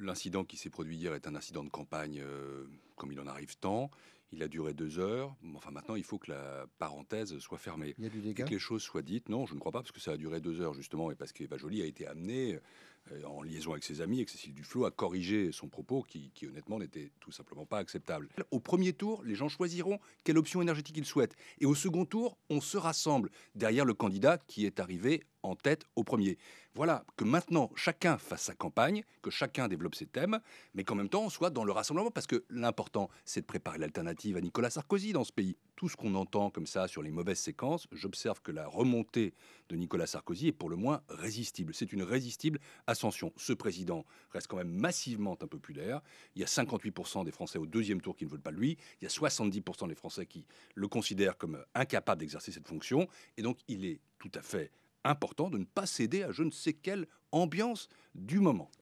L'incident qui s'est produit hier est un incident de campagne euh, comme il en arrive tant. Il a duré deux heures. Enfin, maintenant, il faut que la parenthèse soit fermée. Il y a du dégât. choses soient dites. Non, je ne crois pas, parce que ça a duré deux heures, justement, et parce qu'Eva Jolie a été amenée, euh, en liaison avec ses amis, avec Cécile Duflo à corriger son propos qui, qui honnêtement, n'était tout simplement pas acceptable. Au premier tour, les gens choisiront quelle option énergétique ils souhaitent. Et au second tour, on se rassemble derrière le candidat qui est arrivé en tête au premier. Voilà, que maintenant chacun fasse sa campagne, que chacun développe ses thèmes, mais qu'en même temps on soit dans le rassemblement, parce que l'important c'est de préparer l'alternative à Nicolas Sarkozy dans ce pays. Tout ce qu'on entend comme ça sur les mauvaises séquences, j'observe que la remontée de Nicolas Sarkozy est pour le moins résistible. C'est une résistible ascension. Ce président reste quand même massivement impopulaire. Il y a 58% des Français au deuxième tour qui ne veulent pas lui. Il y a 70% des Français qui le considèrent comme incapable d'exercer cette fonction. Et donc il est tout à fait important de ne pas céder à je ne sais quelle ambiance du moment.